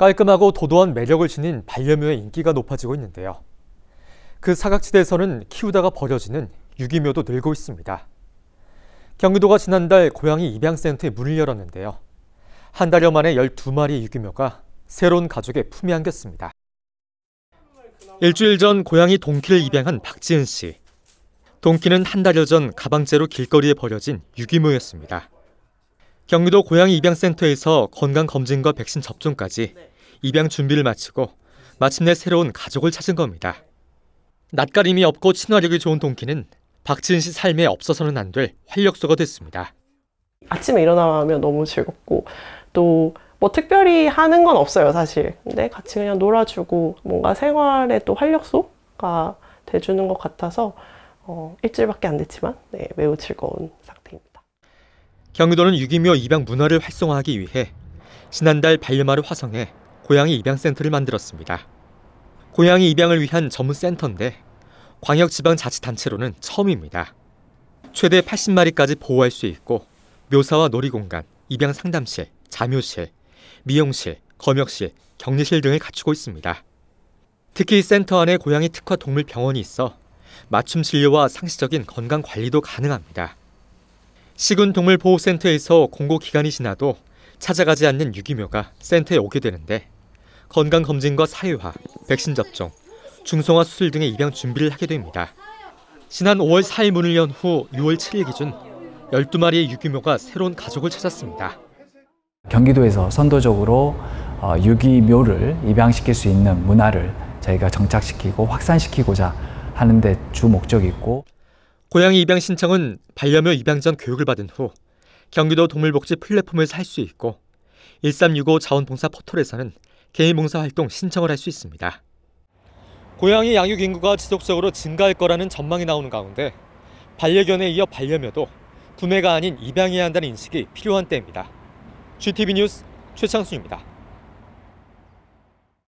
깔끔하고 도도한 매력을 지닌 반려묘의 인기가 높아지고 있는데요. 그 사각지대에서는 키우다가 버려지는 유기묘도 늘고 있습니다. 경기도가 지난달 고양이 입양센터에 문을 열었는데요. 한 달여 만에 1 2마리 유기묘가 새로운 가족의 품에 안겼습니다. 일주일 전 고양이 동키를 입양한 박지은 씨. 동키는 한 달여 전 가방째로 길거리에 버려진 유기묘였습니다. 경기도 고양이 입양센터에서 건강검진과 백신 접종까지 네. 입양 준비를 마치고 마침내 새로운 가족을 찾은 겁니다. 낯가림이 없고 친화력이 좋은 동키는 박지은 씨 삶에 없어서는 안 될 활력소가 됐습니다. 아침에 일어나면 너무 즐겁고 또 뭐 특별히 하는 건 없어요 사실. 근데 같이 그냥 놀아주고 뭔가 생활에 또 활력소가 돼주는 것 같아서 어, 일주일밖에 안 됐지만 네, 매우 즐거운 상 경기도는 유기묘 입양 문화를 활성화하기 위해 지난달 반려마루 화성에 고양이 입양센터를 만들었습니다. 고양이 입양을 위한 전문 센터인데 광역지방자치단체로는 처음입니다. 최대 80마리까지 보호할 수 있고 묘사와 놀이공간, 입양 상담실, 자묘실, 미용실, 검역실, 격리실 등을 갖추고 있습니다. 특히 센터 안에 고양이 특화 동물 병원이 있어 맞춤 진료와 상시적인 건강 관리도 가능합니다. 시군동물보호센터에서 공고기간이 지나도 찾아가지 않는 유기묘가 센터에 오게 되는데 건강검진과 사회화 백신 접종, 중성화 수술 등의 입양 준비를 하게 됩니다. 지난 5월 4일 문을 연 후 6월 7일 기준 12마리의 유기묘가 새로운 가족을 찾았습니다. 경기도에서 선도적으로 어, 유기묘를 입양시킬 수 있는 문화를 저희가 정착시키고 확산시키고자 하는데 주 목적이 있고 고양이 입양 신청은 반려묘 입양 전 교육을 받은 후 경기도 동물복지 플랫폼을 살 수 있고 1365 자원봉사 포털에서는 개인 봉사활동 신청을 할 수 있습니다. 고양이 양육 인구가 지속적으로 증가할 거라는 전망이 나오는 가운데 반려견에 이어 반려묘도 구매가 아닌 입양해야 한다는 인식이 필요한 때입니다. GTV 뉴스 최창수입니다.